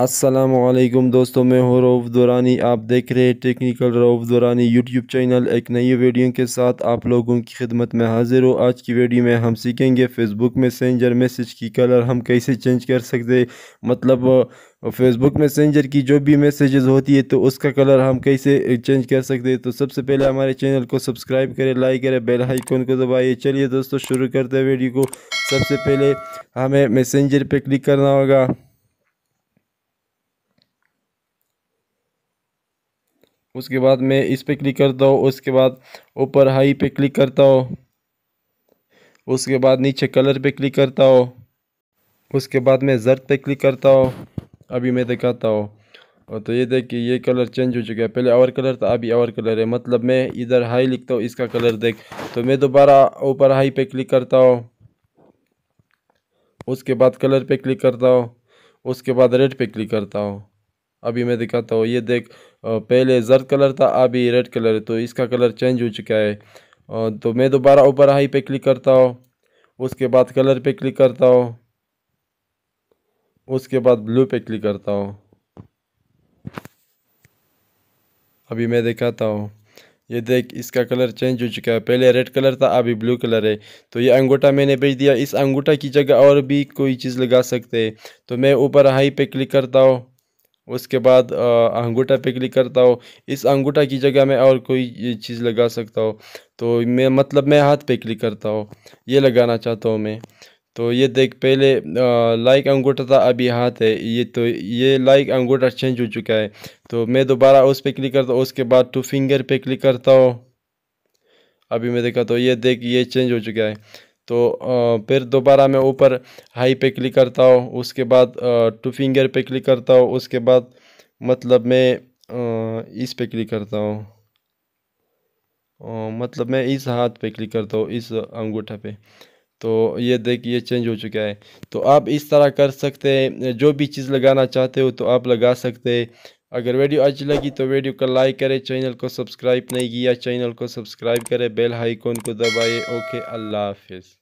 असलम दोस्तों मैं हूँ रऊफ़ दुरानी आप देख रहे हैं technical Rauf Durrani YouTube channel एक नई वीडियो के साथ आप लोगों की खिदमत में हाजिर हो आज की वीडियो में हम सीखेंगे फ़ेसबुक मैसेंजर मैसेज की कलर हम कैसे चेंज कर सकते मतलब फेसबुक मैसेंजर की जो भी मैसेजेस होती है तो उसका कलर हम कैसे चेंज कर सकते हैं तो सबसे पहले हमारे चैनल को सब्सक्राइब करें लाइक करें बेल आइकन को दबाइए चलिए दोस्तों शुरू करते हैं वीडियो को सबसे पहले हमें मैसेंजर पे क्लिक करना होगा उसके बाद मैं इस पर क्लिक करता हूँ उसके बाद ऊपर हाई पे क्लिक करता हूँ उसके बाद नीचे कलर पे क्लिक करता हूँ उसके बाद मैं जर्द पे क्लिक करता हूँ अभी मैं दिखाता हूँ और तो ये देखिए ये कलर चेंज हो चुका है पहले और कलर था अभी और कलर है मतलब मैं इधर हाई लिखता हूँ इसका कलर देख तो मैं दोबारा ऊपर हाई पे क्लिक करता हूँ उसके बाद कलर पे क्लिक करता हूँ उसके बाद रेड पे क्लिक करता हूँ अभी मैं दिखाता हूँ ये देख पहले जर्द कलर था अभी रेड कलर है तो इसका कलर चेंज हो चुका है तो मैं दोबारा ऊपर हाई पे क्लिक करता हूँ उसके बाद कलर पे क्लिक करता हूँ उसके बाद ब्लू पे क्लिक करता हूँ अभी मैं दिखाता हूँ ये देख इसका कलर चेंज हो चुका है पहले रेड कलर था अभी ब्लू कलर है तो ये अंगूठा मैंने भेज दिया इस अंगूठा की जगह और भी कोई चीज़ लगा सकते हैं तो मैं ऊपर हाई पे क्लिक करता हूँ उसके बाद अंगूठा पे क्लिक करता हो इस अंगूठा की जगह मैं और कोई चीज़ लगा सकता हो तो मैं मतलब मैं हाथ पे क्लिक करता हो ये लगाना चाहता हूँ मैं तो ये देख पहले लाइक अंगूठा था अभी हाथ है ये तो ये लाइक अंगूठा चेंज हो चुका है तो मैं दोबारा उस पर क्लिक करता हूँ उसके बाद टू फिंगर पे क्लिक करता हो अभी मैं देखा तो ये देख ये चेंज हो चुका है तो फिर दोबारा मैं ऊपर हाई पे क्लिक करता हूँ उसके बाद टू फिंगर पे क्लिक करता हूँ उसके बाद मतलब मैं इस पे क्लिक करता हूँ मतलब मैं इस हाथ पे क्लिक करता हूँ इस अंगूठा पे तो ये देखिए चेंज हो चुका है तो आप इस तरह कर सकते हैं जो भी चीज़ लगाना चाहते हो तो आप लगा सकते हैं अगर वीडियो अच्छी लगी तो वीडियो को लाइक करें चैनल को सब्सक्राइब नहीं किया चैनल को सब्सक्राइब करें बेल आइकॉन को दबाएं ओके अल्लाह हाफिज़